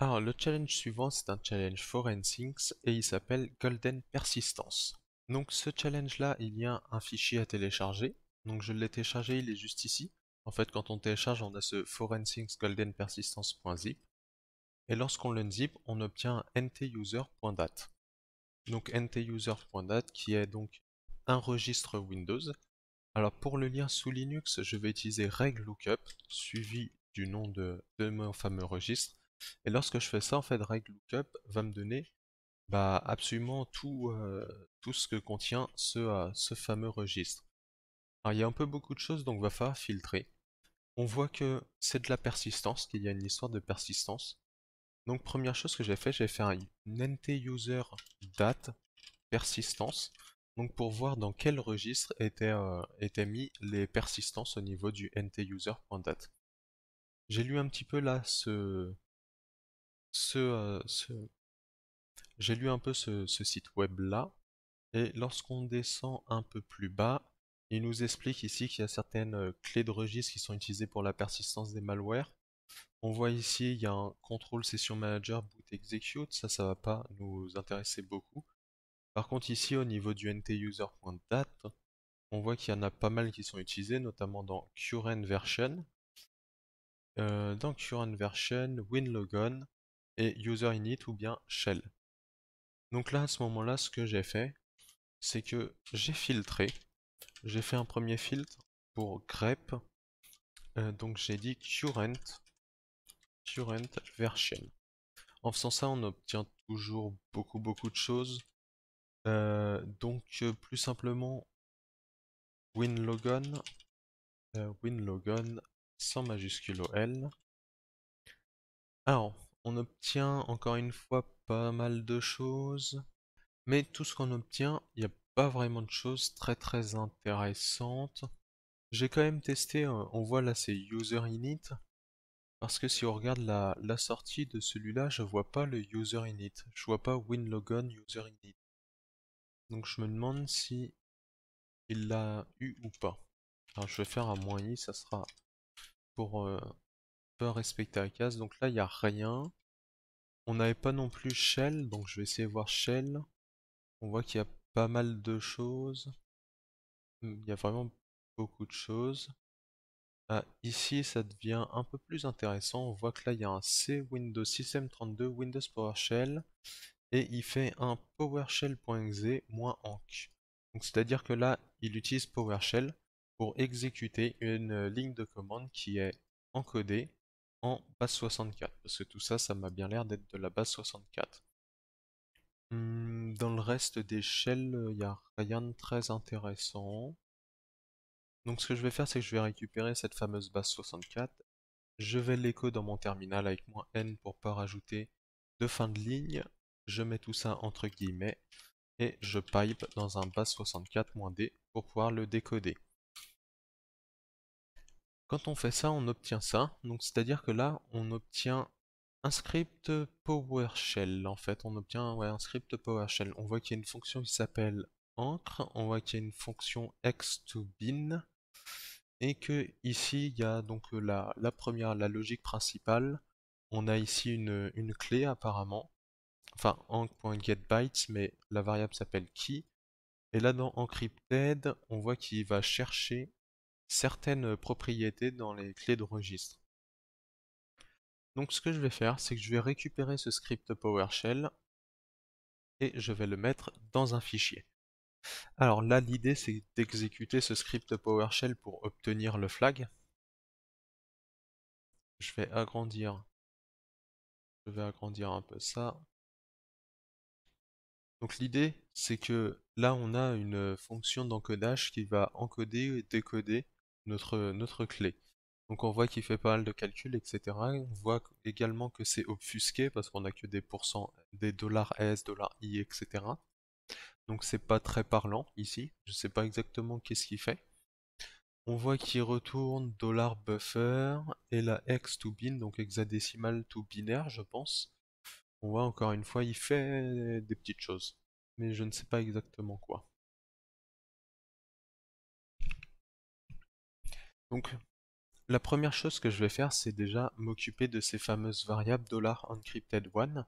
Alors ah, le challenge suivant c'est un challenge Forensics et il s'appelle Golden Persistence. Donc ce challenge là il y a un fichier à télécharger. Donc je l'ai téléchargé, il est juste ici. En fait quand on télécharge on a ce forensics golden persistence.zip et lorsqu'on l'unzip on obtient ntuser.dat. Donc ntuser.dat qui est donc un registre Windows. Alors pour le lien sous Linux je vais utiliser RegLookup, suivi du nom de, de mon fameux registre et lorsque je fais ça, en fait, reglookup va me donner bah, absolument tout, euh, tout ce que contient ce, euh, ce fameux registre. Alors, il y a un peu beaucoup de choses, donc va falloir filtrer. On voit que c'est de la persistance, qu'il y a une histoire de persistance. Donc première chose que j'ai fait, j'ai fait un NT user persistance. Donc pour voir dans quel registre étaient, euh, mis les persistances au niveau du NT J'ai lu un petit peu là ce, euh, j'ai lu un peu ce, site web là, et lorsqu'on descend un peu plus bas, il nous explique ici qu'il y a certaines euh, clés de registre qui sont utilisées pour la persistance des malwares. On voit ici, il y a un control session manager boot execute, ça, ça va pas nous intéresser beaucoup. Par contre, ici, au niveau du ntuser.dat, on voit qu'il y en a pas mal qui sont utilisés, notamment dans current version. Euh, dans current version, winlogon, et user init ou bien shell. Donc là, à ce moment-là, ce que j'ai fait, c'est que j'ai filtré. J'ai fait un premier filtre pour grep. Euh, donc j'ai dit current, current version. En faisant ça, on obtient toujours beaucoup beaucoup de choses. Euh, donc euh, plus simplement, winlogon, winlogon sans majuscule OL. Alors, on obtient encore une fois pas mal de choses, mais tout ce qu'on obtient, il n'y a pas vraiment de choses très très intéressantes. J'ai quand même testé, euh, on voit là c'est user init, parce que si on regarde la, sortie de celui-là, je vois pas le user init, je vois pas winlogon user init. Donc je me demande si il l'a eu ou pas. Alors je vais faire un moins i, ça sera pour euh, respecter la case. Donc là, il n'y a rien. On n'avait pas non plus Shell, donc je vais essayer de voir Shell. On voit qu'il y a pas mal de choses. Hmm, il y a vraiment beaucoup de choses. Ah, ici, ça devient un peu plus intéressant. On voit que là, il y a un C Windows System32 Windows PowerShell et il fait un PowerShell.exe-enc. Donc, c'est-à-dire que là, il utilise PowerShell pour exécuter une ligne de commande qui est encodée en base 64, parce que tout ça, ça m'a bien l'air d'être de la base 64. Hum, dans le reste d'échelle, il euh, n'y a rien de très intéressant. Donc ce que je vais faire, c'est que je vais récupérer cette fameuse base 64. Je vais l'écho dans mon terminal avec moins N pour pas rajouter de fin de ligne. Je mets tout ça entre guillemets et je pipe dans un base 64-D pour pouvoir le décoder. Quand on fait ça, on obtient ça. Donc c'est-à-dire que là, on obtient un script PowerShell. En fait, on obtient un script PowerShell. On voit qu'il y a une fonction qui s'appelle encre. On voit qu'il y a une fonction x 2 bin. Et que ici, il y a donc la, la première, la logique principale. On a ici une, une clé apparemment. Enfin, enc.getBytes, mais la variable s'appelle key. Et là, dans encrypted, on voit qu'il va chercher certaines euh, propriétés dans les clés de registre. Donc ce que je vais faire, c'est que je vais récupérer ce script PowerShell et je vais le mettre dans un fichier. Alors là, l'idée, c'est d'exécuter ce script PowerShell pour obtenir le flag. Je vais agrandir. Je vais agrandir un peu ça. Donc l'idée, c'est que là, on a une euh, fonction d'encodage qui va encoder et décoder notre, notre clé. Donc on voit qu'il fait pas mal de calculs, etc. On voit également que c'est obfusqué parce qu'on n'a que des pourcents, des dollars S, dollars I, etc. Donc c'est pas très parlant ici. Je sais pas exactement qu'est-ce qu'il fait. On voit qu'il retourne dollar buffer et la hex to bin, donc hexadécimal to binaire, je pense. On voit encore une fois, il fait des petites choses. Mais je ne sais pas exactement quoi. Donc, la première chose que je vais faire, c'est déjà m'occuper de ces fameuses variables $encrypted1,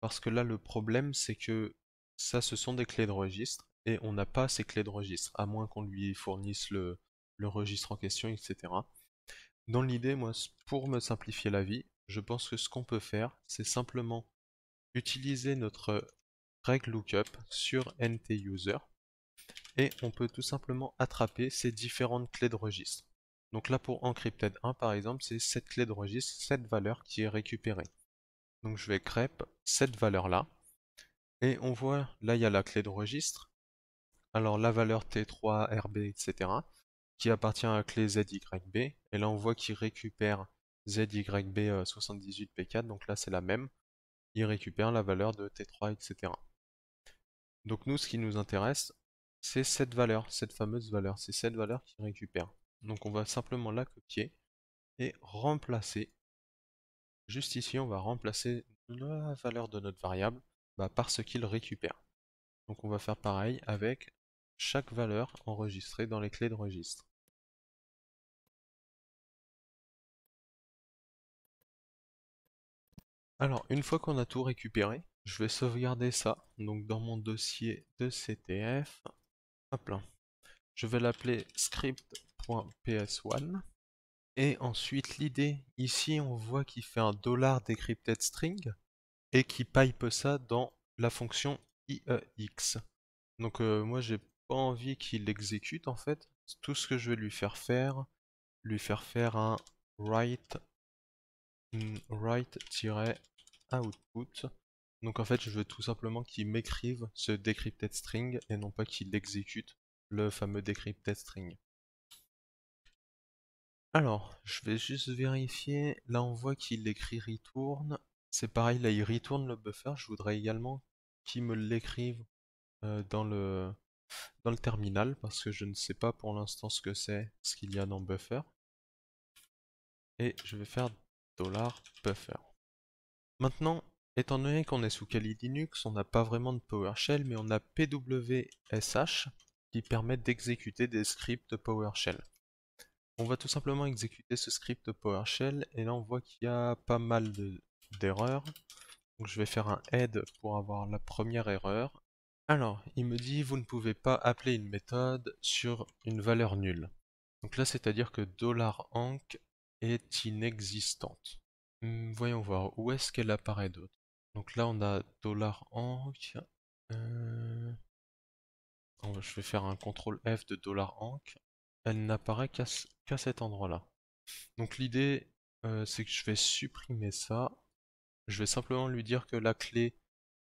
parce que là, le problème, c'est que ça, ce sont des clés de registre, et on n'a pas ces clés de registre, à moins qu'on lui fournisse le, registre en question, etc. Dans l'idée, moi, pour me simplifier la vie, je pense que ce qu'on peut faire, c'est simplement utiliser notre reglookup lookup sur ntuser et on peut tout simplement attraper ces différentes clés de registre. Donc là pour encrypted 1 par exemple, c'est cette clé de registre, cette valeur qui est récupérée. Donc je vais crêpe cette valeur là. Et on voit, là il y a la clé de registre. Alors la valeur T3, RB, etc. qui appartient à la clé ZYB. Et là on voit qu'il récupère ZYB78P4, euh, donc là c'est la même. Il récupère la valeur de T3, etc. Donc nous ce qui nous intéresse, c'est cette valeur, cette fameuse valeur. C'est cette valeur qui récupère. Donc on va simplement la copier et remplacer. Juste ici, on va remplacer la valeur de notre variable bah, par ce qu'il récupère. Donc on va faire pareil avec chaque valeur enregistrée dans les clés de registre. Alors une fois qu'on a tout récupéré, je vais sauvegarder ça donc dans mon dossier de CTF. Hop là. Je vais l'appeler script $.ps1. Et ensuite, l'idée, ici, on voit qu'il fait un dollar $decrypted string et qui pipe ça dans la fonction IEX. Donc euh, moi, j'ai pas envie qu'il l'exécute, en fait. Tout ce que je vais lui faire faire, lui faire faire un write mm, write-output. Donc en fait, je veux tout simplement qu'il m'écrive ce decrypted string et non pas qu'il exécute le fameux decrypted string. Alors, je vais juste vérifier. Là, on voit qu'il écrit return. C'est pareil, là, il retourne le buffer. Je voudrais également qu'il me l'écrive euh, dans, le, dans le terminal parce que je ne sais pas pour l'instant ce que c'est, ce qu'il y a dans buffer. Et je vais faire dollar $buffer. Maintenant, étant donné qu'on est sous Kali Linux, on n'a pas vraiment de PowerShell, mais on a PWSH qui permet d'exécuter des scripts PowerShell. On va tout simplement exécuter ce script PowerShell et là on voit qu'il y a pas mal d'erreurs. Donc je vais faire un head pour avoir la première erreur. Alors, il me dit vous ne pouvez pas appeler une méthode sur une valeur nulle. Donc là, c'est-à-dire que $anc est inexistante. Hmm, voyons voir, où est-ce qu'elle apparaît d'autre Donc là, on a $ank. Euh, je vais faire un CTRL F de $anc elle n'apparaît qu'à cet endroit-là. Donc l'idée, euh, c'est que je vais supprimer ça. Je vais simplement lui dire que la clé,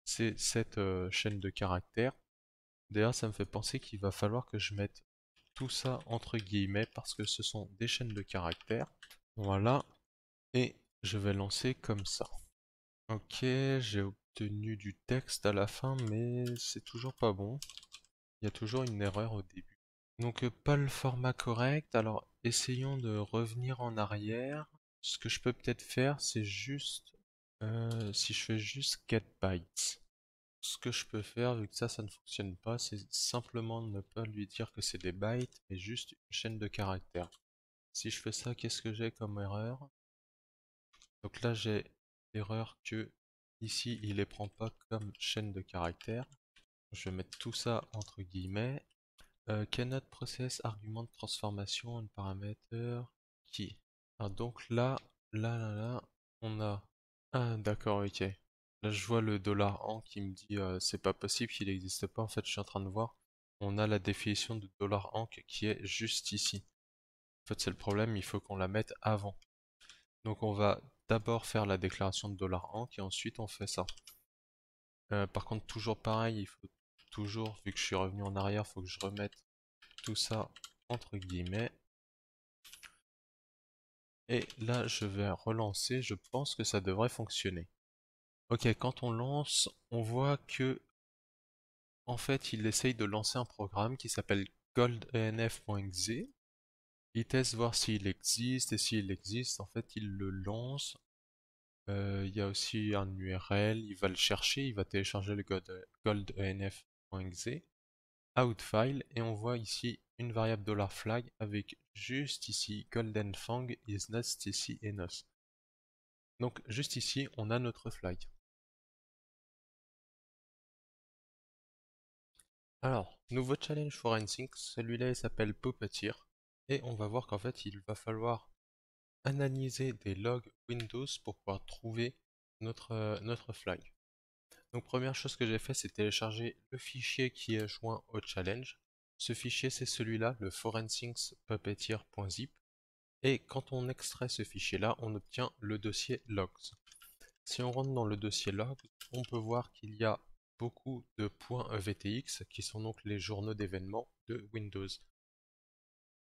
c'est cette euh, chaîne de caractères. D'ailleurs, ça me fait penser qu'il va falloir que je mette tout ça entre guillemets parce que ce sont des chaînes de caractères. Voilà. Et je vais lancer comme ça. Ok, j'ai obtenu du texte à la fin, mais c'est toujours pas bon. Il y a toujours une erreur au début. Donc euh, pas le format correct. Alors essayons de revenir en arrière. Ce que je peux peut-être faire, c'est juste euh, si je fais juste 4 bytes. Ce que je peux faire, vu que ça, ça ne fonctionne pas, c'est simplement ne pas lui dire que c'est des bytes, mais juste une chaîne de caractères. Si je fais ça, qu'est-ce que j'ai comme erreur Donc là, j'ai l'erreur que ici, il les prend pas comme chaîne de caractères. Je vais mettre tout ça entre guillemets euh, cannot process argument de transformation un paramètre qui Alors donc là, là, là, là, on a... Ah d'accord, ok. Là je vois le dollar en qui me dit euh, c'est pas possible, qu'il n'existe pas. En fait je suis en train de voir, on a la définition de dollar hank qui est juste ici. En fait c'est le problème, il faut qu'on la mette avant. Donc on va d'abord faire la déclaration de dollar ank et ensuite on fait ça. Euh, par contre toujours pareil, il faut toujours, vu que je suis revenu en arrière, faut que je remette tout ça entre guillemets. Et là, je vais relancer. Je pense que ça devrait fonctionner. Ok, quand on lance, on voit que en fait, il essaye de lancer un programme qui s'appelle goldenf.exe. Il teste voir s'il existe et s'il existe, en fait, il le lance. Euh, il y a aussi un URL, il va le chercher, il va télécharger le goldenf outfile et on voit ici une variable $flag avec juste ici goldenfang is not et nos. Donc juste ici, on a notre flag. Alors, nouveau challenge nsync, celui-là il s'appelle Puppeteer et on va voir qu'en fait il va falloir analyser des logs Windows pour pouvoir trouver notre, euh, notre flag première chose que j'ai fait, c'est télécharger le fichier qui est joint au challenge. Ce fichier, c'est celui-là, le forensics Et quand on extrait ce fichier-là, on obtient le dossier logs. Si on rentre dans le dossier logs, on peut voir qu'il y a beaucoup de points EVTX, qui sont donc les journaux d'événements de Windows.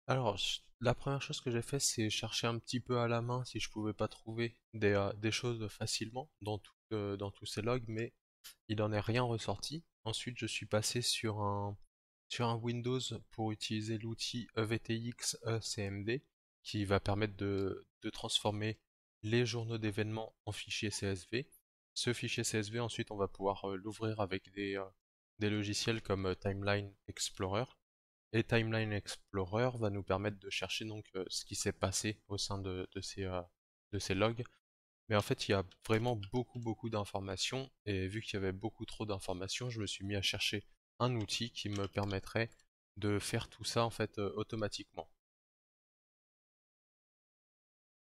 Alors, la première chose que j'ai fait, c'est chercher un petit peu à la main si je pouvais pas trouver des, euh, choses facilement dans, euh, dans tous ces logs, mais il n'en est rien ressorti. Ensuite, je suis passé sur un, sur un Windows pour utiliser l'outil EVTX ECMD qui va permettre de, de transformer les journaux d'événements en fichier CSV. Ce fichier CSV, ensuite, on va pouvoir euh, l'ouvrir avec des, euh, des logiciels comme euh, Timeline Explorer. Et Timeline Explorer va nous permettre de chercher donc ce qui s'est passé au sein de, ces, de ces logs mais en fait, il y a vraiment beaucoup, beaucoup d'informations. Et vu qu'il y avait beaucoup trop d'informations, je me suis mis à chercher un outil qui me permettrait de faire tout ça en fait euh, automatiquement.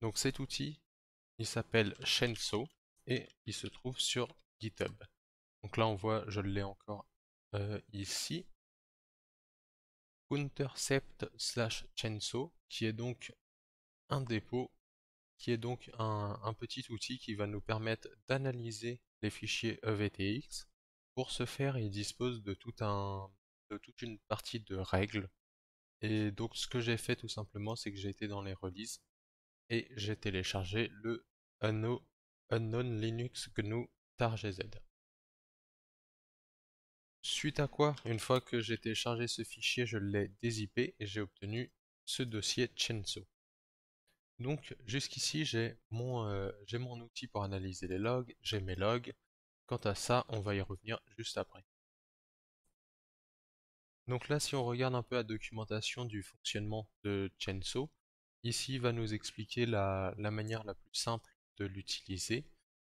Donc cet outil, il s'appelle Shenso et il se trouve sur GitHub. Donc là, on voit, je l'ai encore euh, ici. Intercept slash Chenso, qui est donc un dépôt qui est donc un, petit outil qui va nous permettre d'analyser les fichiers EVTX. Pour ce faire, il dispose de, toute une partie de règles. Et donc ce que j'ai fait tout simplement, c'est que j'ai été dans les releases et j'ai téléchargé le Unknown Linux GNU targz. Suite à quoi, une fois que j'ai téléchargé ce fichier, je l'ai dézippé et j'ai obtenu ce dossier Chenso. Donc jusqu'ici euh, j'ai mon, outil pour analyser les logs, j'ai mes logs. Quant à ça, on va y revenir juste après. Donc là, si on regarde un peu la documentation du fonctionnement de Chenso, ici il va nous expliquer la, manière la plus simple de l'utiliser.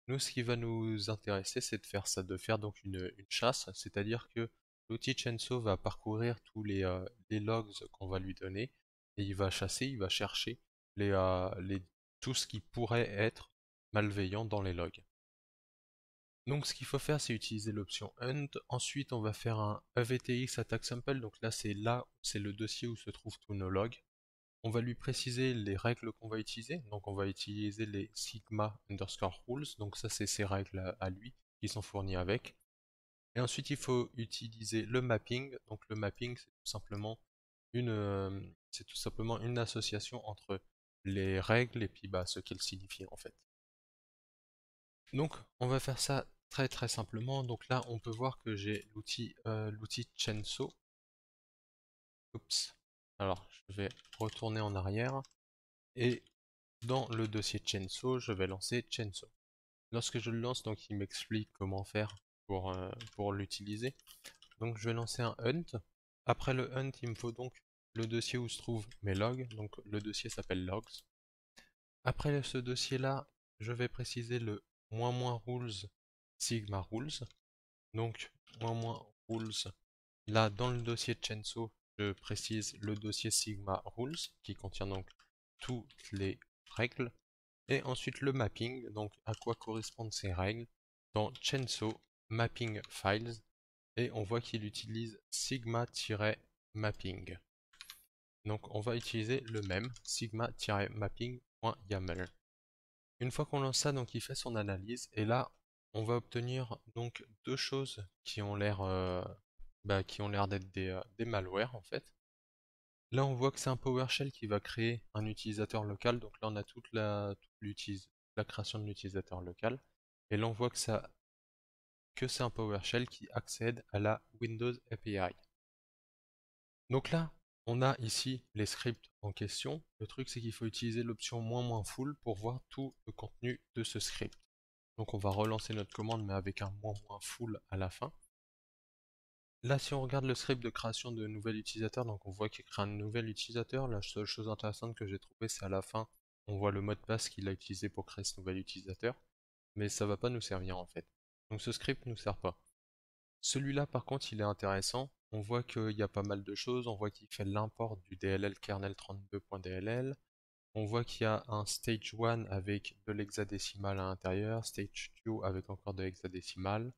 Nous, ce qui va nous intéresser, c'est de faire ça, de faire donc une, chasse, c'est-à-dire que l'outil Chenso va parcourir tous les, euh, les logs qu'on va lui donner et il va chasser, il va chercher euh, tout ce qui pourrait être malveillant dans les logs. Donc ce qu'il faut faire c'est utiliser l'option hunt, ensuite on va faire un evtx attack sample, donc là c'est là, c'est le dossier où se trouvent tous nos logs. On va lui préciser les règles qu'on va utiliser, donc on va utiliser les sigma underscore rules, donc ça c'est ses règles à, lui qui sont fournies avec. Et ensuite il faut utiliser le mapping, donc le mapping c'est tout simplement une euh, association entre les règles et puis bah, ce qu'elles signifient en fait. Donc on va faire ça très très simplement. Donc là on peut voir que j'ai l'outil euh, Oups. Alors je vais retourner en arrière et dans le dossier Chainsaw je vais lancer Chainsaw. Lorsque je le lance donc il m'explique comment faire pour, euh, pour l'utiliser. Donc je vais lancer un hunt. Après le hunt il me faut donc le dossier où se trouvent mes logs, donc le dossier s'appelle logs. Après ce dossier là, je vais préciser le moins moins rules sigma rules. Donc moins moins rules, là dans le dossier Chenso, je précise le dossier sigma rules qui contient donc toutes les règles. Et ensuite le mapping, donc à quoi correspondent ces règles dans Chenso mapping files. Et on voit qu'il utilise sigma-mapping. Donc on va utiliser le même, sigma-mapping.yaml. Une fois qu'on lance ça, donc il fait son analyse, et là on va obtenir donc deux choses qui ont l'air euh, bah, qui ont l'air d'être euh, des, malwares en fait. Là on voit que c'est un PowerShell qui va créer un utilisateur local, donc là on a toute la, toute la création de l'utilisateur local. Et là on voit que ça que c'est un PowerShell qui accède à la Windows API. Donc là, on a ici les scripts en question. Le truc, c'est qu'il faut utiliser l'option moins moins full pour voir tout le contenu de ce script. Donc on va relancer notre commande, mais avec un moins moins full à la fin. Là, si on regarde le script de création de nouvel utilisateur, donc on voit qu'il crée un nouvel utilisateur. La seule chose intéressante que j'ai trouvée, c'est à la fin, on voit le mot de passe qu'il a utilisé pour créer ce nouvel utilisateur. Mais ça ne va pas nous servir en fait. Donc ce script ne nous sert pas. Celui-là, par contre, il est intéressant. On voit qu'il y a pas mal de choses. On voit qu'il fait l'import du DLL kernel32.dll. On voit qu'il y a un stage 1 avec de l'hexadécimal à l'intérieur, stage 2 avec encore de l'hexadécimal.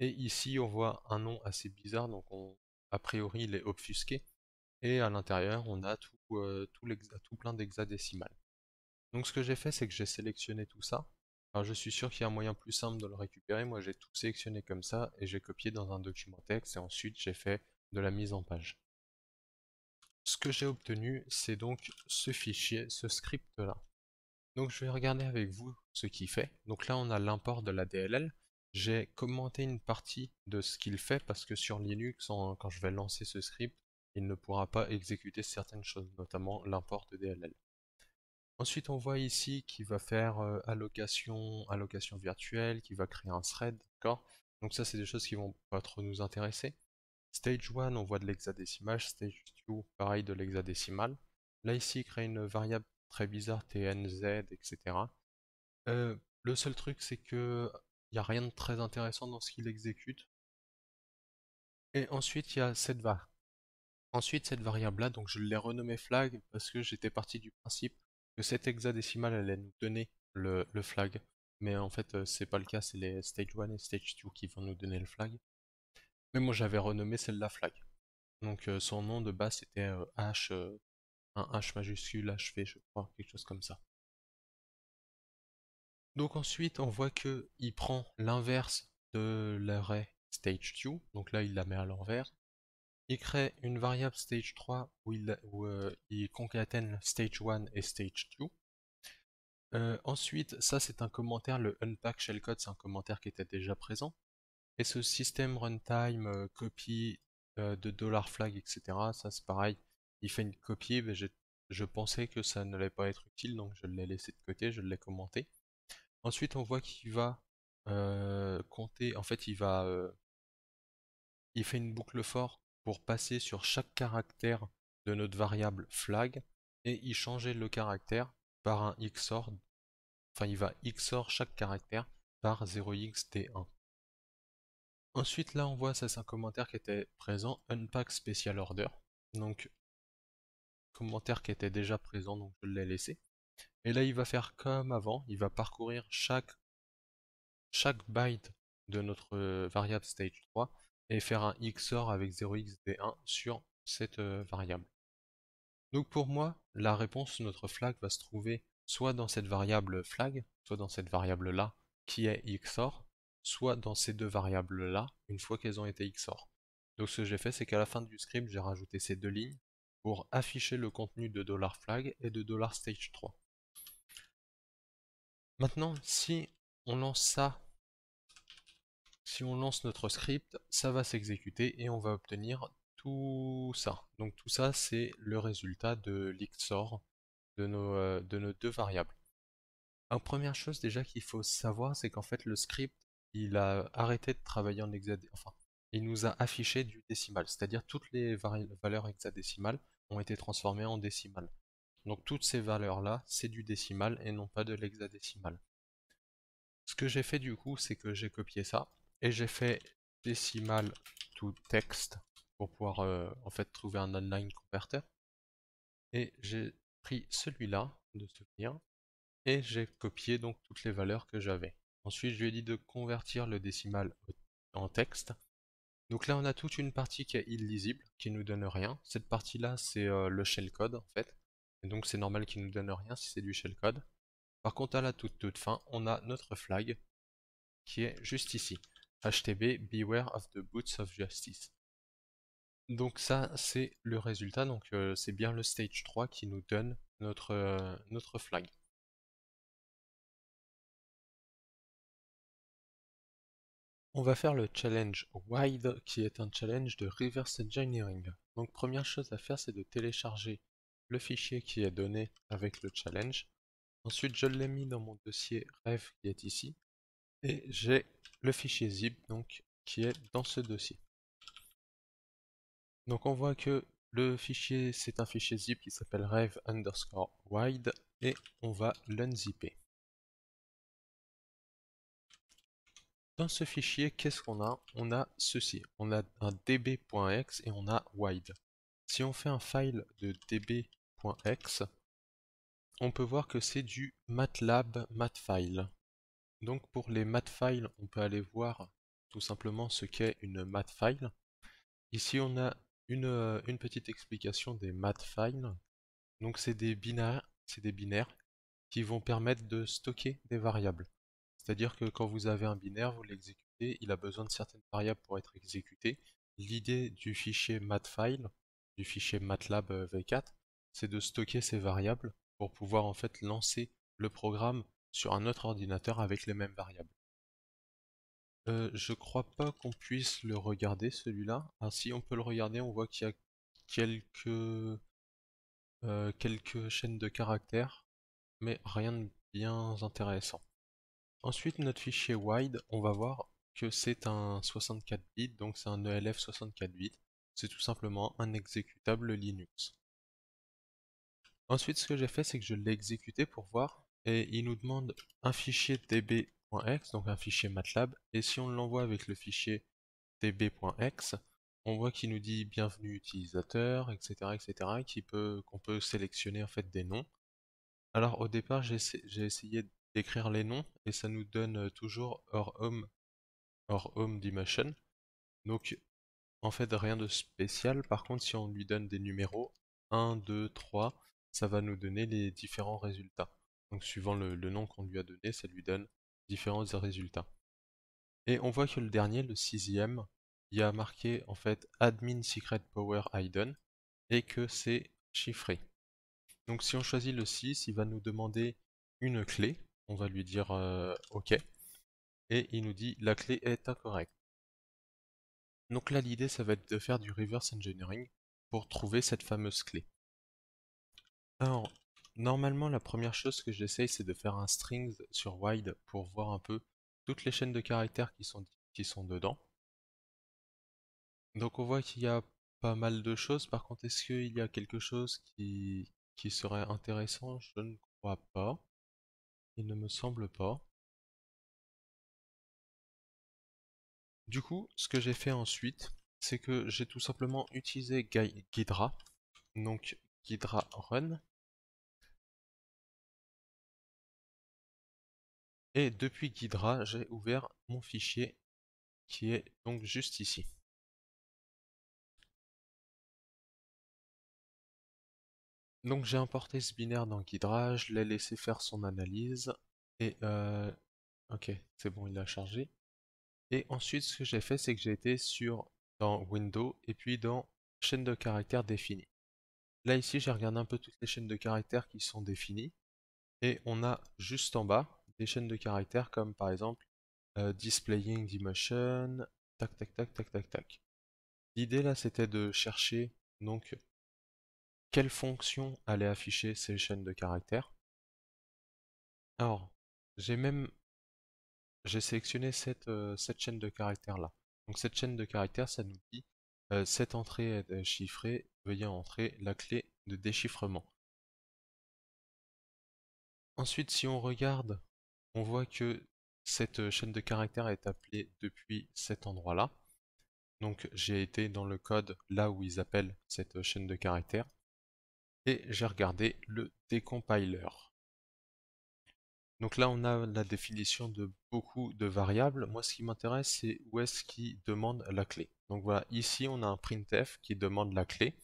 Et ici, on voit un nom assez bizarre, donc on, a priori, il est obfusqué. Et à l'intérieur, on a tout, euh, plein d'hexadécimal. Donc ce que j'ai fait, c'est que j'ai sélectionné tout ça. Alors je suis sûr qu'il y a un moyen plus simple de le récupérer, moi j'ai tout sélectionné comme ça et j'ai copié dans un document texte et ensuite j'ai fait de la mise en page. Ce que j'ai obtenu c'est donc ce fichier, ce script là. Donc je vais regarder avec vous ce qu'il fait. Donc là on a l'import de la DLL. J'ai commenté une partie de ce qu'il fait parce que sur Linux, quand je vais lancer ce script, il ne pourra pas exécuter certaines choses, notamment l'import de DLL. Ensuite, on voit ici qu'il va faire euh, allocation, allocation virtuelle, qu'il va créer un thread, d'accord Donc ça, c'est des choses qui vont pas trop nous intéresser. Stage 1, on voit de l'hexadécimal Stage 2, pareil, de l'hexadécimal. Là, ici, il crée une variable très bizarre, tnz, etc. Euh, le seul truc, c'est que il n'y a rien de très intéressant dans ce qu'il exécute. Et ensuite, il y a cette var. Ensuite, cette variable-là, donc je l'ai renommée flag parce que j'étais parti du principe que cette hexadécimale allait nous donner le, flag. Mais en fait, euh, c'est pas le cas, c'est les stage 1 et stage 2 qui vont nous donner le flag. Mais moi j'avais renommé celle-là flag. Donc euh, son nom de base c'était euh, H, un H majuscule HV, je crois, quelque chose comme ça. Donc ensuite on voit que il prend l'inverse de l'arrêt stage 2, donc là il la met à l'envers, il crée une variable stage 3 où il, euh, concatène stage 1 et stage 2. Euh, ensuite, ça c'est un commentaire, le unpack shellcode, c'est un commentaire qui était déjà présent. Et ce système runtime, euh, copie de dollar $flag, etc., ça c'est pareil, il fait une copie, mais je, pensais que ça n'allait pas être utile, donc je l'ai laissé de côté, je l'ai commenté. Ensuite, on voit qu'il va compter, en fait, il va... il fait une boucle for pour passer sur chaque caractère de notre variable flag et y changer le caractère par un XOR, enfin il va XOR chaque caractère par 0xT1. Ensuite là on voit, ça c'est un commentaire qui était présent, Unpack Special Order. Donc commentaire qui était déjà présent, donc je l'ai laissé. Et là il va faire comme avant, il va parcourir chaque, chaque byte de notre euh, variable stage 3 et faire un XOR avec 0xd1 sur cette euh, variable. Donc pour moi, la réponse notre flag va se trouver soit dans cette variable flag, soit dans cette variable là qui est XOR, soit dans ces deux variables là une fois qu'elles ont été XOR. Donc ce que j'ai fait c'est qu'à la fin du script j'ai rajouté ces deux lignes pour afficher le contenu de $flag et de $stage3. Maintenant si on lance ça si on lance notre script, ça va s'exécuter et on va obtenir tout ça. Donc tout ça, c'est le résultat de l'XOR euh, de nos, deux variables. Une première chose déjà qu'il faut savoir, c'est qu'en fait le script, il a arrêté de travailler en hexadécimal, enfin, il nous a affiché du décimal, c'est-à-dire toutes les valeurs hexadécimales ont été transformées en décimales. Donc toutes ces valeurs-là, c'est du décimal et non pas de l'hexadécimal. Ce que j'ai fait du coup, c'est que j'ai copié ça, et j'ai fait décimal to text pour pouvoir euh, en fait trouver un online converter. Et j'ai pris celui-là de souvenir et j'ai copié donc toutes les valeurs que j'avais. Ensuite, je lui ai dit de convertir le décimal en texte. Donc là, on a toute une partie qui est illisible, qui nous donne rien. Cette partie-là, c'est euh, le shellcode en fait. Et donc c'est normal qu'il nous donne rien si c'est du shellcode. Par contre, à la toute fin, on a notre flag qui est juste ici htb beware of the boots of justice. Donc ça c'est le résultat, donc euh, c'est bien le stage 3 qui nous donne notre, euh, notre flag. On va faire le challenge wide qui est un challenge de reverse engineering. Donc première chose à faire c'est de télécharger le fichier qui est donné avec le challenge. Ensuite je l'ai mis dans mon dossier Rev qui est ici. Et j'ai le fichier zip donc qui est dans ce dossier. Donc on voit que le fichier c'est un fichier zip qui s'appelle rêve underscore wide et on va l'unzipper. Dans ce fichier, qu'est-ce qu'on a On a ceci. On a un db.x et on a wide. Si on fait un file de db.x, on peut voir que c'est du matlab matfile. Donc pour les files, on peut aller voir tout simplement ce qu'est une matfile. Ici on a une, euh, petite explication des matfiles. Donc c'est des binaires, c'est des binaires qui vont permettre de stocker des variables. C'est-à-dire que quand vous avez un binaire, vous l'exécutez, il a besoin de certaines variables pour être exécuté. L'idée du fichier matfile, du fichier matlab euh, v4, c'est de stocker ces variables pour pouvoir en fait lancer le programme sur un autre ordinateur avec les mêmes variables. Euh, je crois pas qu'on puisse le regarder celui-là. Ah si on peut le regarder, on voit qu'il y a quelques, euh, quelques chaînes de caractères, mais rien de bien intéressant. Ensuite notre fichier wide, on va voir que c'est un 64 bits, donc c'est un ELF 64 bits. C'est tout simplement un exécutable Linux. Ensuite ce que j'ai fait c'est que je l'ai exécuté pour voir et il nous demande un fichier db.exe, donc un fichier MATLAB, et si on l'envoie avec le fichier tb.x on voit qu'il nous dit bienvenue utilisateur, etc., etc., qu'on peut, sélectionner en fait des noms. Alors au départ, j'ai essayé d'écrire les noms et ça nous donne euh, toujours our home, home dimension. Donc en fait, rien de spécial. Par contre, si on lui donne des numéros 1, 2, 3, ça va nous donner les différents résultats. Donc suivant le, nom qu'on lui a donné, ça lui donne différents résultats. Et on voit que le dernier, le sixième, il y a marqué en fait admin secret power hidden et que c'est chiffré. Donc si on choisit le 6, il va nous demander une clé. On va lui dire euh, OK. Et il nous dit la clé est incorrecte. Donc là l'idée ça va être de faire du reverse engineering pour trouver cette fameuse clé. Alors Normalement, la première chose que j'essaye, c'est de faire un strings sur wide pour voir un peu toutes les chaînes de caractères qui sont, dedans. Donc on voit qu'il y a pas mal de choses. Par contre, est-ce qu'il y a quelque chose qui, qui serait intéressant Je ne crois pas. Il ne me semble pas. Du coup, ce que j'ai fait ensuite, c'est que j'ai tout simplement utilisé Guidra, donc Guidra Run, Et depuis Guidra, j'ai ouvert mon fichier qui est donc juste ici. Donc j'ai importé ce binaire dans Guidra, je l'ai laissé faire son analyse. Et euh, ok, c'est bon, il a chargé. Et ensuite, ce que j'ai fait, c'est que j'ai été sur dans Windows et puis dans chaîne de caractères définies. Là ici, j'ai regardé un peu toutes les chaînes de caractères qui sont définies. Et on a juste en bas, des chaînes de caractères comme par exemple euh, displaying Dimension, tac tac tac tac tac tac. L'idée là c'était de chercher donc quelle fonction allait afficher ces chaînes de caractères. Alors, j'ai même j'ai sélectionné cette, euh, cette chaîne de caractères là. Donc cette chaîne de caractères, ça nous dit euh, cette entrée chiffrée, veuillez entrer la clé de déchiffrement. Ensuite, si on regarde on voit que cette euh, chaîne de caractères est appelée depuis cet endroit-là. Donc j'ai été dans le code là où ils appellent cette euh, chaîne de caractères et j'ai regardé le décompiler. Donc là on a la définition de beaucoup de variables. Moi ce qui m'intéresse c'est où est-ce qu'il demande la clé. Donc voilà, ici on a un printf qui demande la clé.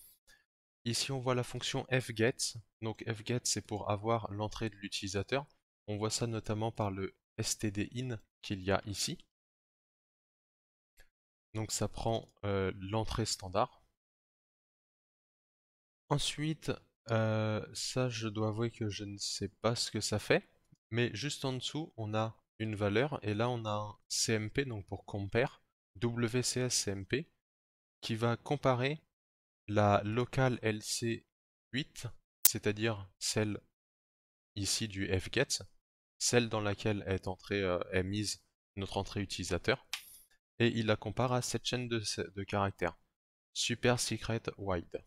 Ici on voit la fonction fget. Donc fget c'est pour avoir l'entrée de l'utilisateur. On voit ça notamment par le stdin qu'il y a ici. Donc ça prend euh, l'entrée standard. Ensuite, euh, ça je dois avouer que je ne sais pas ce que ça fait, mais juste en dessous on a une valeur et là on a un CMP, donc pour compare, WCS CMP, qui va comparer la locale LC8, c'est-à-dire celle ici du fget, celle dans laquelle est, entrée, euh, est mise notre entrée utilisateur, et il la compare à cette chaîne de, caractères, super secret wide.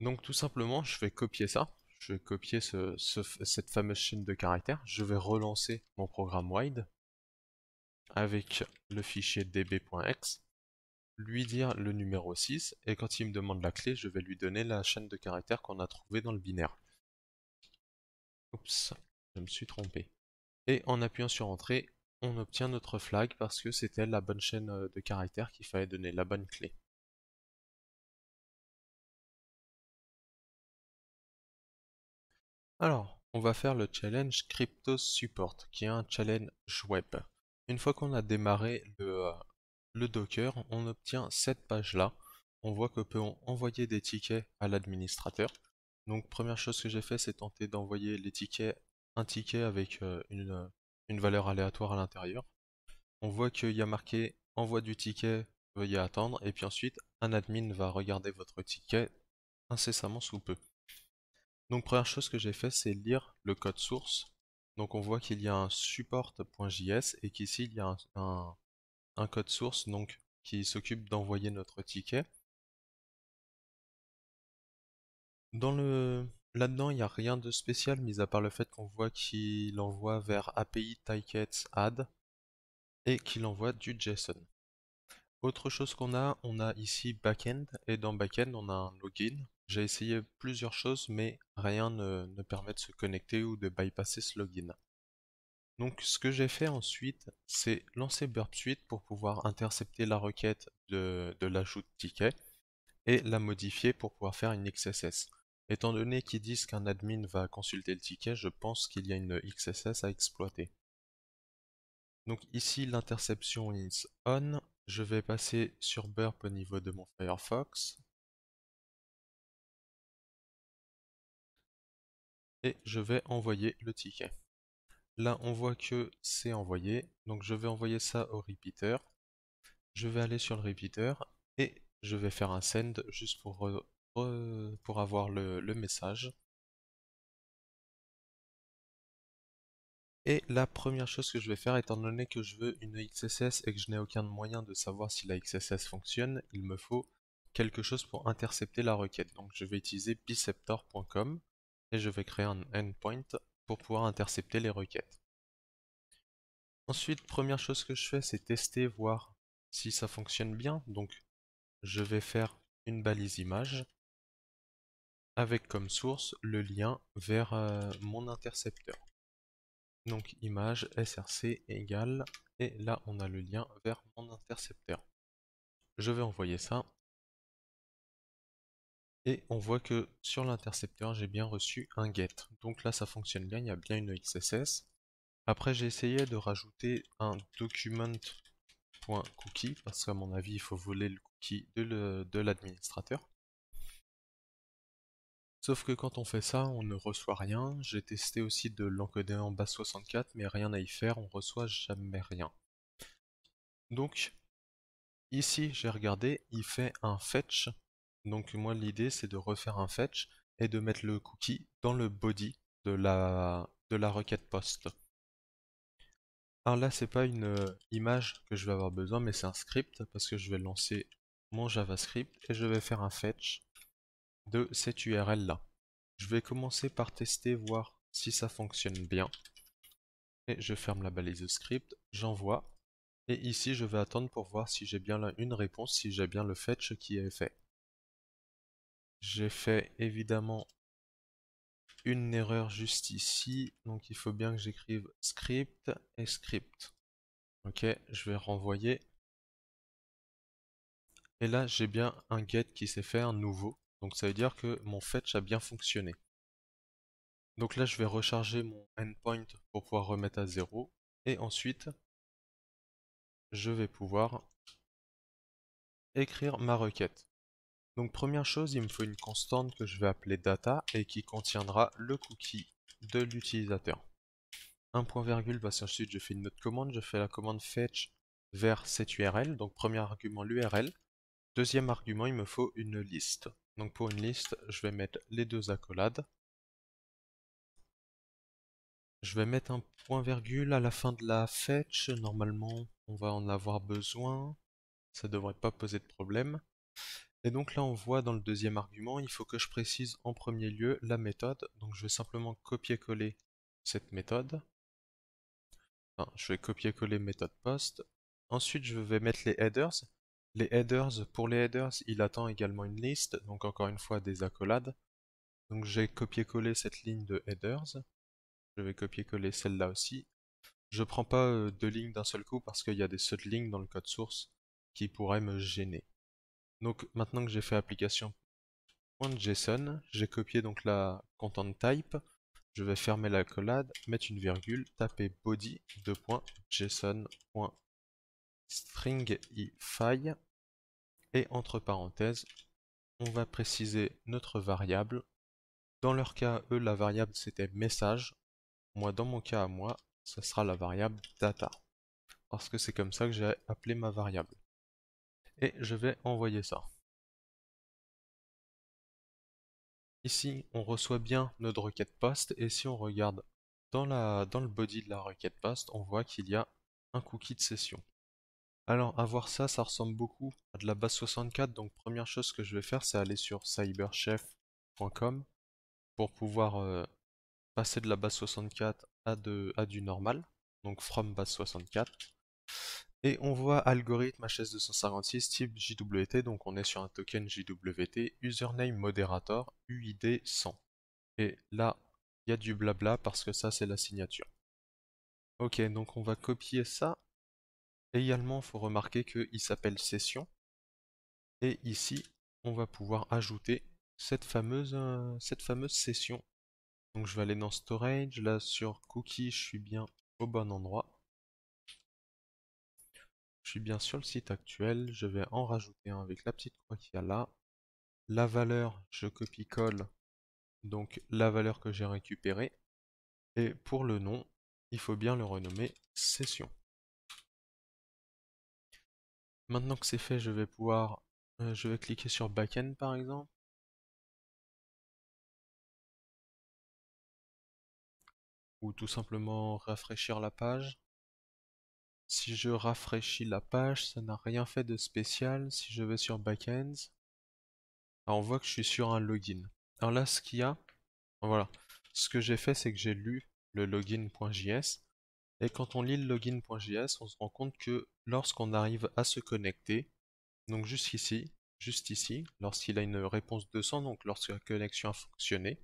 Donc tout simplement, je vais copier ça, je vais copier cette fameuse chaîne de caractères, je vais relancer mon programme wide avec le fichier db.x, lui dire le numéro 6, et quand il me demande la clé, je vais lui donner la chaîne de caractères qu'on a trouvée dans le binaire. Oups, je me suis trompé. Et en appuyant sur Entrée, on obtient notre flag parce que c'était la bonne chaîne euh, de caractères qu'il fallait donner, la bonne clé. Alors, on va faire le challenge Crypto Support, qui est un challenge web. Une fois qu'on a démarré le, euh, Docker, on obtient cette page-là. On voit que peut envoyer des tickets à l'administrateur. Donc première chose que j'ai fait, c'est tenter d'envoyer les un ticket avec euh, euh, une, valeur aléatoire à l'intérieur. On voit qu'il y a marqué envoi du ticket, veuillez attendre, et puis ensuite un admin va regarder votre ticket incessamment sous peu. Donc première chose que j'ai fait, c'est lire le code source. Donc on voit qu'il y a un support.js et qu'ici il y a un, code source qui s'occupe d'envoyer notre ticket. Dans là-dedans, il n'y a rien de spécial, mis à part le fait qu'on voit qu'il envoie vers API tickets add et qu'il envoie du JSON. Autre chose qu'on a, on a ici backend, et dans backend, on a un login. J'ai essayé plusieurs choses, mais rien ne, permet de se connecter ou de bypasser ce login. Donc ce que j'ai fait ensuite, c'est lancer Burp Suite pour pouvoir intercepter la requête de, de l'ajout de ticket et la modifier pour pouvoir faire une XSS. Étant donné qu'ils disent qu'un admin va consulter le ticket, je pense qu'il y a une XSS à exploiter. Donc ici, l'interception is on. Je vais passer sur Burp au niveau de mon Firefox. Et je vais envoyer le ticket. Là, on voit que c'est envoyé. Donc je vais envoyer ça au repeater. Je vais aller sur le repeater et je vais faire un send juste pour pour avoir le, message. Et la première chose que je vais faire, étant donné que je veux une XSS et que je n'ai aucun moyen de savoir si la XSS fonctionne, il me faut quelque chose pour intercepter la requête. Donc je vais utiliser biceptor.com et je vais créer un endpoint pour pouvoir intercepter les requêtes. Ensuite, première chose que je fais, c'est tester, voir si ça fonctionne bien. Donc je vais faire une balise image avec comme source le lien vers euh, mon intercepteur. Donc image src égale, et là on a le lien vers mon intercepteur. Je vais envoyer ça. Et on voit que sur l'intercepteur, j'ai bien reçu un get. Donc là, ça fonctionne bien, il y a bien une XSS. Après, j'ai essayé de rajouter un document.cookie, parce qu'à mon avis, il faut voler le cookie de l'administrateur. Sauf que quand on fait ça, on ne reçoit rien. J'ai testé aussi de l'encoder en base 64, mais rien à y faire, on reçoit jamais rien. Donc, ici, j'ai regardé, il fait un fetch. Donc moi, l'idée, c'est de refaire un fetch et de mettre le cookie dans le body de la, de la requête post. Alors là, c'est pas une euh, image que je vais avoir besoin, mais c'est un script, parce que je vais lancer mon JavaScript et je vais faire un fetch de cette URL là. Je vais commencer par tester, voir si ça fonctionne bien. Et je ferme la balise script, j'envoie. Et ici, je vais attendre pour voir si j'ai bien une réponse, si j'ai bien le fetch qui est fait. J'ai fait évidemment une erreur juste ici, donc il faut bien que j'écrive script et script. Ok, je vais renvoyer. Et là, j'ai bien un get qui s'est fait, un nouveau. Donc ça veut dire que mon fetch a bien fonctionné. Donc là, je vais recharger mon endpoint pour pouvoir remettre à zéro. Et ensuite, je vais pouvoir écrire ma requête. Donc première chose, il me faut une constante que je vais appeler data et qui contiendra le cookie de l'utilisateur. Un point virgule, va bah, ensuite je fais une autre commande, je fais la commande fetch vers cette URL. Donc premier argument l'URL. Deuxième argument, il me faut une liste. Donc pour une liste, je vais mettre les deux accolades. Je vais mettre un point virgule à la fin de la fetch. Normalement, on va en avoir besoin. Ça ne devrait pas poser de problème. Et donc là, on voit dans le deuxième argument, il faut que je précise en premier lieu la méthode. Donc je vais simplement copier-coller cette méthode. Enfin, je vais copier-coller méthode post. Ensuite, je vais mettre les headers. Les headers, pour les headers, il attend également une liste, donc encore une fois des accolades. Donc j'ai copié-collé cette ligne de headers. Je vais copier-coller celle-là aussi. Je ne prends pas euh, deux lignes d'un seul coup parce qu'il y a des seules lignes dans le code source qui pourraient me gêner. Donc maintenant que j'ai fait application.json, j'ai copié donc la content type. Je vais fermer l'accolade, mettre une virgule, taper body de et entre parenthèses, on va préciser notre variable. Dans leur cas, eux, la variable c'était message. Moi, dans mon cas à moi, ce sera la variable data. Parce que c'est comme ça que j'ai appelé ma variable. Et je vais envoyer ça. Ici, on reçoit bien notre requête post et si on regarde dans, dans le body de la requête post, on voit qu'il y a un cookie de session. Alors, à voir ça, ça ressemble beaucoup à de la base 64. Donc, première chose que je vais faire, c'est aller sur cyberchef.com pour pouvoir euh, passer de la base 64 à, à du normal. Donc, from base 64. Et on voit algorithme HS256 type JWT, donc on est sur un token JWT, username moderator, UID 100. Et là, il y a du blabla parce que ça c'est la signature. Ok, donc on va copier ça Également, il faut remarquer qu'il s'appelle session. Et ici, on va pouvoir ajouter cette fameuse, euh, cette fameuse session. Donc je vais aller dans Storage, là sur Cookie, je suis bien au bon endroit. Je suis bien sur le site actuel, je vais en rajouter un avec la petite croix qu'il y a là. La valeur, je copie-colle donc la valeur que j'ai récupérée. Et pour le nom, il faut bien le renommer session. Maintenant que c'est fait, je vais pouvoir, euh, je vais cliquer sur Backend par exemple. Ou tout simplement rafraîchir la page. Si je rafraîchis la page, ça n'a rien fait de spécial. Si je vais sur Backends, ah, on voit que je suis sur un login. Alors là, ce qu'il y a, voilà, ce que j'ai fait, c'est que j'ai lu le login.js et quand on lit le login.js, on se rend compte que lorsqu'on arrive à se connecter, donc jusqu'ici, juste ici, lorsqu'il a une réponse 200, donc lorsque la connexion a fonctionné,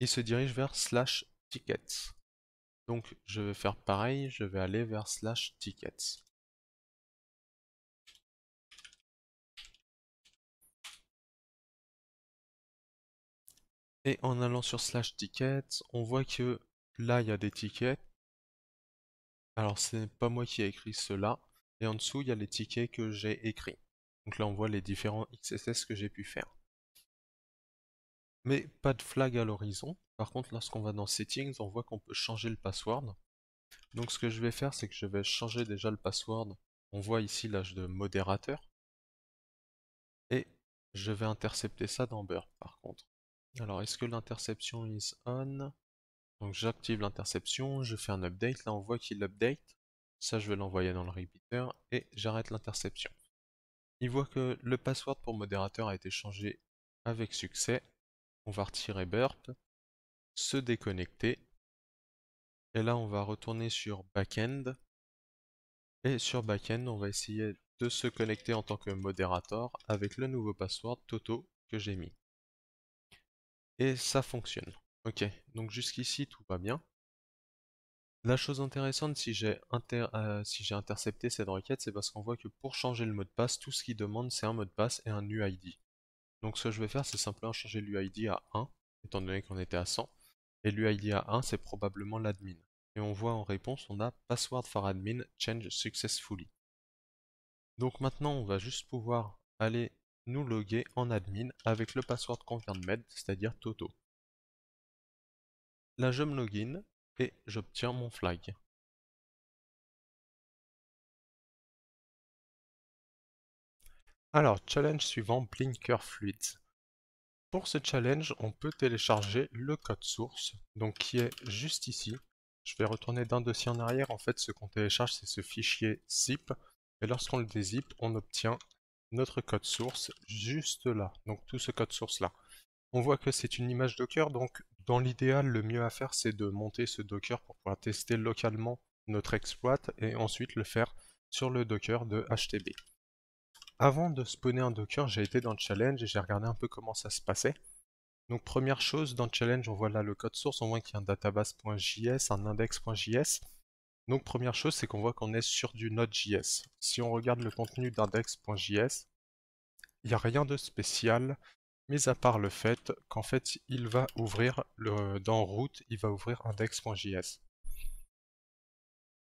il se dirige vers slash tickets. Donc je vais faire pareil, je vais aller vers slash tickets. Et en allant sur slash tickets, on voit que là il y a des tickets, alors, ce n'est pas moi qui ai écrit cela. Et en dessous, il y a les tickets que j'ai écrits. Donc là, on voit les différents XSS que j'ai pu faire. Mais pas de flag à l'horizon. Par contre, lorsqu'on va dans Settings, on voit qu'on peut changer le password. Donc ce que je vais faire, c'est que je vais changer déjà le password. On voit ici l'âge de modérateur. Et je vais intercepter ça dans Burp, par contre. Alors, est-ce que l'interception is on donc j'active l'interception, je fais un update, là on voit qu'il update. Ça je vais l'envoyer dans le repeater et j'arrête l'interception. Il voit que le password pour modérateur a été changé avec succès. On va retirer burp, se déconnecter. Et là on va retourner sur backend. Et sur backend on va essayer de se connecter en tant que modérateur avec le nouveau password Toto que j'ai mis. Et ça fonctionne. Ok, donc jusqu'ici tout va bien. La chose intéressante euh, si j'ai intercepté cette requête, c'est parce qu'on voit que pour changer le mot de passe, tout ce qu'il demande c'est un mot de passe et un UID. Donc ce que je vais faire, c'est simplement changer l'UID à 1, étant donné qu'on était à 100. Et l'UID à 1, c'est probablement l'admin. Et on voit en réponse, on a password for admin change successfully. Donc maintenant, on va juste pouvoir aller nous loguer en admin avec le password qu'on vient de mettre, c'est-à-dire Toto. Là je me login et j'obtiens mon flag. Alors, challenge suivant, Blinker Fluids. Pour ce challenge, on peut télécharger le code source, donc qui est juste ici. Je vais retourner d'un dossier en arrière. En fait, ce qu'on télécharge, c'est ce fichier zip. Et lorsqu'on le dézip, on obtient notre code source juste là. Donc tout ce code source là. On voit que c'est une image Docker, donc dans l'idéal, le mieux à faire, c'est de monter ce Docker pour pouvoir tester localement notre exploit et ensuite le faire sur le Docker de HTB. Avant de spawner un Docker, j'ai été dans le challenge et j'ai regardé un peu comment ça se passait. Donc première chose, dans le challenge, on voit là le code source, on voit qu'il y a un database.js, un index.js. Donc première chose, c'est qu'on voit qu'on est sur du Node.js. Si on regarde le contenu d'index.js, il n'y a rien de spécial, Mis à part le fait qu'en fait il va ouvrir dans route il va ouvrir index.js.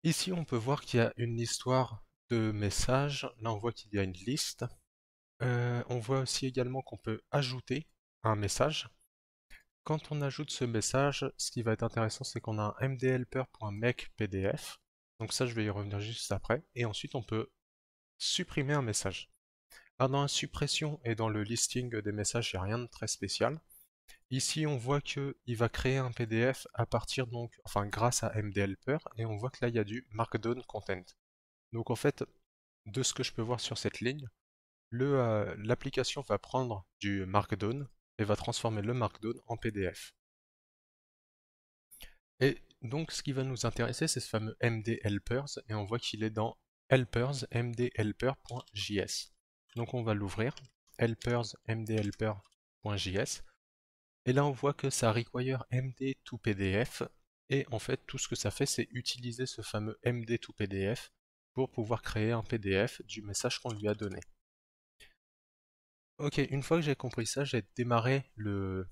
Ici on peut voir qu'il y a une histoire de messages. Là on voit qu'il y a une liste. Euh, on voit aussi également qu'on peut ajouter un message. Quand on ajoute ce message, ce qui va être intéressant, c'est qu'on a un mdhelper.mecpdf, Donc ça, je vais y revenir juste après. Et ensuite, on peut supprimer un message dans ah la suppression et dans le listing des messages, il n'y a rien de très spécial. Ici, on voit qu'il va créer un PDF à partir donc, grâce à MDHelper et on voit que là, il y a du Markdown Content. Donc en fait, de ce que je peux voir sur cette ligne, euh, l'application va prendre du Markdown et va transformer le Markdown en PDF. Et donc, ce qui va nous intéresser, c'est ce fameux MD et on voit qu'il est dans helpers, mdhelper.js. Donc on va l'ouvrir, helpers mdhelper.js. Et là on voit que ça require md to pdf. Et en fait tout ce que ça fait c'est utiliser ce fameux md to pdf pour pouvoir créer un pdf du message qu'on lui a donné. Ok, une fois que j'ai compris ça, j'ai démarré le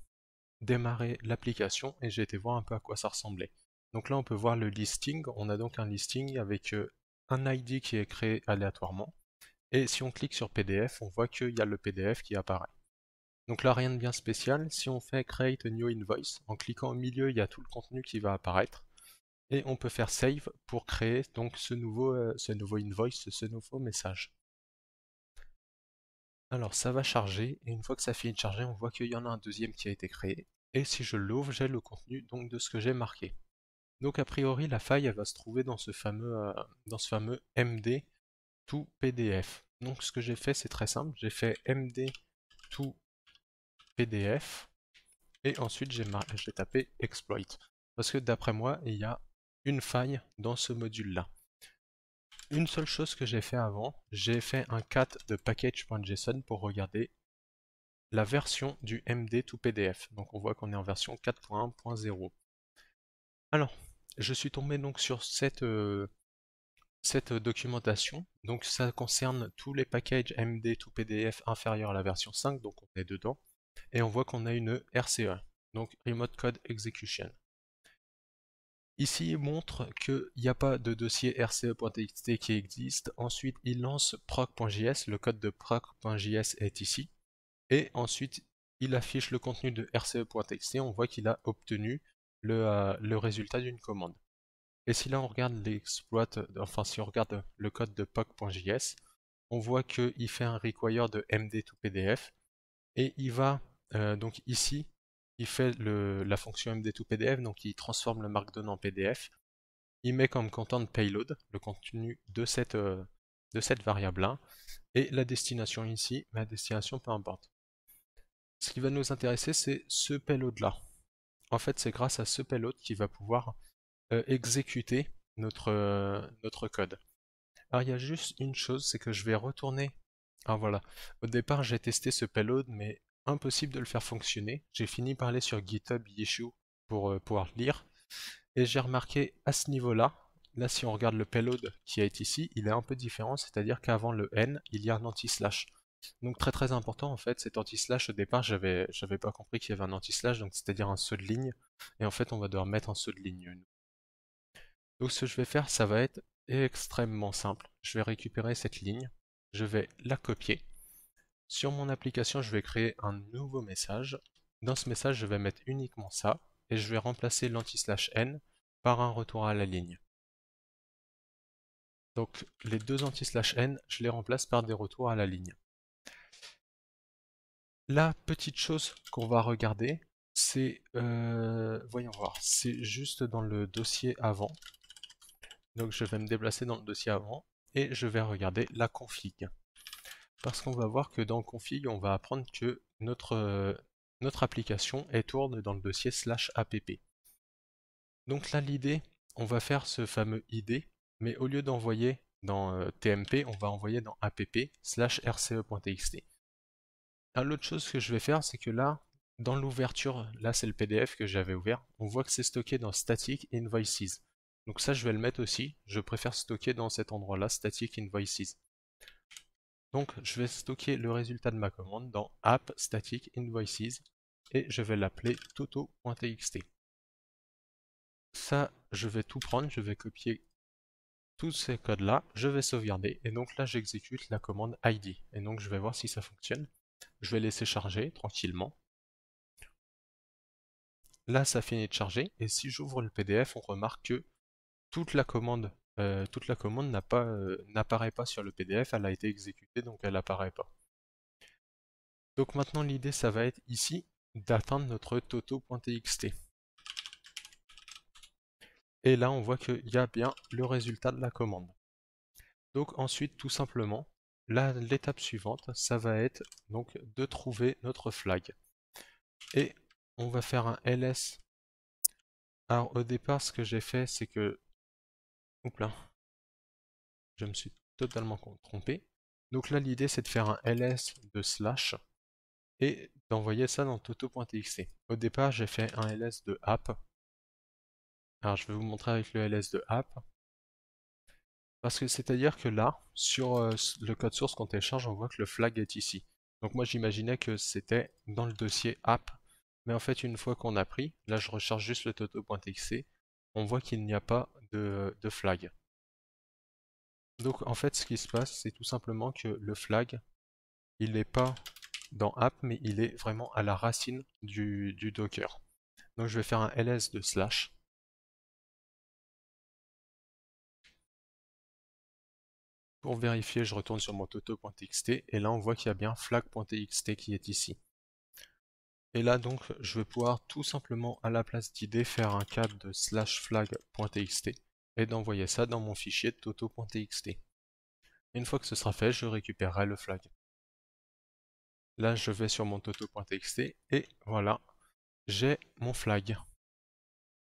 démarré l'application et j'ai été voir un peu à quoi ça ressemblait. Donc là, on peut voir le listing. On a donc un listing avec euh, un ID qui est créé aléatoirement, et si on clique sur PDF, on voit qu'il y a le PDF qui apparaît. Donc là, rien de bien spécial. Si on fait Create a New Invoice, en cliquant au milieu, il y a tout le contenu qui va apparaître. Et on peut faire Save pour créer donc ce nouveau, euh, invoice, ce nouveau message. Alors ça va charger, et une fois que ça finit de charger, on voit qu'il y en a un deuxième qui a été créé. Et si je l'ouvre, j'ai le contenu de ce que j'ai marqué. Donc a priori, la faille va se trouver dans euh, dans ce fameux MD tout PDF. Donc ce que j'ai fait c'est très simple, j'ai fait md to PDF et ensuite j'ai tapé exploit. Parce que d'après moi il y a une faille dans ce module là. Une seule chose que j'ai fait avant, j'ai fait un cat de package.json pour regarder la version du md to PDF. Donc on voit qu'on est en version 4.1.0. Alors, je suis tombé donc sur cette, euh, cette euh, documentation. Donc ça concerne tous les packages MD to PDF inférieurs à la version 5, donc on est dedans. Et on voit qu'on a une RCE, donc Remote Code Execution. Ici, il montre qu'il n'y a pas de dossier rce.txt qui existe. Ensuite, il lance proc.js. Le code de proc.js est ici. Et ensuite, il affiche le contenu de rce.txt. On voit qu'il a obtenu le, euh, le résultat d'une commande. Et si là on regarde l'exploit, euh, enfin si on regarde euh, le code de POC.js, on voit qu'il fait un require de MD 2 PDF. Et il va, euh, donc ici, il fait la fonction MD 2 PDF, donc il transforme le markdown en PDF. Il met comme content payload le contenu de cette, cette variable-là. Et la destination ici, la destination peu importe. Ce qui va nous intéresser, c'est ce payload-là. En fait, c'est grâce à ce payload qu'il va pouvoir euh, exécuter notre, euh, notre code. Alors il y a juste une chose, c'est que je vais retourner. alors ah, voilà, au départ j'ai testé ce payload, mais impossible de le faire fonctionner. J'ai fini par aller sur GitHub issue pour euh, pouvoir lire. Et j'ai remarqué à ce niveau-là, là si on regarde le payload qui est ici, il est un peu différent, c'est-à-dire qu'avant le n, il y a un anti-slash. Donc très très important en fait, cet anti-slash au départ, j'avais pas compris qu'il y avait un anti-slash, donc c'est-à-dire un saut de ligne. Et en fait, on va devoir mettre un saut de ligne donc ce que je vais faire, ça va être extrêmement simple. Je vais récupérer cette ligne, je vais la copier. Sur mon application, je vais créer un nouveau message. Dans ce message, je vais mettre uniquement ça, et je vais remplacer l'anti-slash n par un retour à la ligne. Donc les deux anti-slash n, je les remplace par des retours à la ligne. La petite chose qu'on va regarder, c'est, euh, voyons voir, c'est juste dans le dossier avant, donc je vais me déplacer dans le dossier avant et je vais regarder la config. Parce qu'on va voir que dans config, on va apprendre que notre, euh, notre application est tourne dans le dossier slash app. Donc là, l'idée, on va faire ce fameux ID, mais au lieu d'envoyer dans euh, TMP, on va envoyer dans app slash rce.txt. L'autre chose que je vais faire, c'est que là, dans l'ouverture, là c'est le PDF que j'avais ouvert, on voit que c'est stocké dans static invoices. Donc ça, je vais le mettre aussi. Je préfère stocker dans cet endroit-là, static invoices. Donc je vais stocker le résultat de ma commande dans app static invoices et je vais l'appeler toto.txt. Ça, je vais tout prendre, je vais copier tous ces codes-là, je vais sauvegarder et donc là j'exécute la commande id et donc je vais voir si ça fonctionne. Je vais laisser charger tranquillement. Là, ça finit de charger et si j'ouvre le PDF, on remarque que toute la commande. Euh, toute la commande euh, n'apparaît pas, pas sur le PDF, elle a été exécutée donc elle n'apparaît pas. Donc maintenant l'idée ça va être ici d'atteindre notre toto.txt. Et là on voit qu'il y a bien le résultat de la commande. Donc ensuite tout simplement, l'étape suivante ça va être donc de trouver notre flag. Et on va faire un ls. Alors au départ ce que j'ai fait c'est que je me suis totalement trompé. Donc là, l'idée, c'est de faire un ls de slash et d'envoyer ça dans toto.txt. Au départ, j'ai fait un ls de app. Alors, je vais vous montrer avec le ls de app. Parce que c'est-à-dire que là, sur euh, le code source qu'on télécharge, on voit que le flag est ici. Donc moi, j'imaginais que c'était dans le dossier app. Mais en fait, une fois qu'on a pris, là, je recharge juste le toto.txt on voit qu'il n'y a pas de, flag. Donc en fait ce qui se passe c'est tout simplement que le flag il n'est pas dans app mais il est vraiment à la racine du, du docker. Donc je vais faire un ls de slash. Pour vérifier je retourne sur mon toto.txt et là on voit qu'il y a bien flag.txt qui est ici. Et là donc je vais pouvoir tout simplement à la place d'idée faire un câble de slash flag.txt et d'envoyer ça dans mon fichier toto.txt. Une fois que ce sera fait, je récupérerai le flag. Là je vais sur mon toto.txt et voilà, j'ai mon flag.